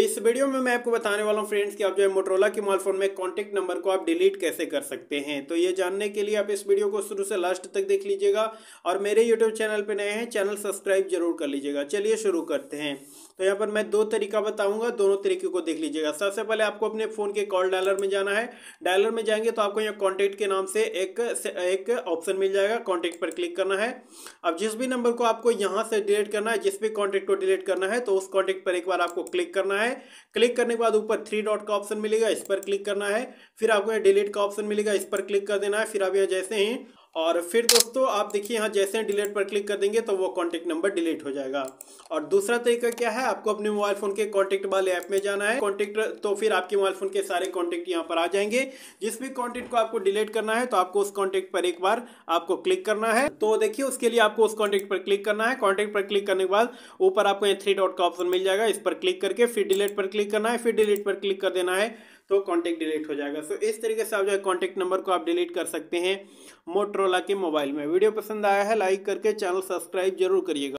इस वीडियो में मैं आपको बताने वाला हूँ फ्रेंड्स कि आप जो है मोटरोला के मोबाइल फोन में कॉन्टैक्ट नंबर को आप डिलीट कैसे कर सकते हैं तो ये जानने के लिए आप इस वीडियो को शुरू से लास्ट तक देख लीजिएगा और मेरे यूट्यूब चैनल पे नए हैं चैनल सब्सक्राइब जरूर कर लीजिएगा चलिए शुरू करते हैं तो यहाँ पर मैं दो तरीका बताऊंगा दोनों तरीके को देख लीजिएगा सबसे पहले आपको अपने फ़ोन के कॉल डायलर में जाना है डायलर में जाएंगे तो आपको यहाँ कॉन्टैक्ट के नाम से एक एक ऑप्शन मिल जाएगा कॉन्टैक्ट पर क्लिक करना है अब जिस भी नंबर को आपको यहाँ से डिलीट करना है जिस भी कॉन्टैक्ट को डिलीट करना है तो उस कॉन्टैक्ट पर एक बार आपको क्लिक करना है है क्लिक करने के बाद ऊपर थ्री डॉट का ऑप्शन मिलेगा इस पर क्लिक करना है फिर आपको डिलीट का ऑप्शन मिलेगा इस पर क्लिक कर देना है फिर आप यहाँ जैसे ही और फिर दोस्तों आप देखिए यहाँ जैसे डिलीट पर क्लिक कर देंगे तो वो कॉन्टैक्ट नंबर डिलीट हो जाएगा और दूसरा तरीका क्या है आपको अपने मोबाइल फ़ोन के कॉन्टैक्ट वाले ऐप में जाना है कॉन्टैक्ट तो फिर आपके मोबाइल फ़ोन के सारे कॉन्टैक्ट यहाँ पर आ जाएंगे जिस भी कॉन्टैक्ट को आपको डिलीट करना है तो आपको उस कॉन्टैक्ट पर एक बार आपको क्लिक करना है तो देखिए उसके लिए आपको उस कॉन्टैक्ट पर क्लिक करना है कॉन्टैक्ट पर क्लिक करने के बाद ऊपर आपको यहाँ थ्री डॉट का ऑप्शन मिल जाएगा इस पर क्लिक करके फिर डिलीट पर क्लिक करना है फिर डिलीट पर क्लिक कर देना है तो कॉन्टैक्ट डिलीट हो जाएगा सो इस तरीके से आप जो है कॉन्टैक्ट नंबर को आप डिलीट कर सकते हैं मोटरोला के मोबाइल में वीडियो पसंद आया है लाइक करके चैनल सब्सक्राइब जरूर करिएगा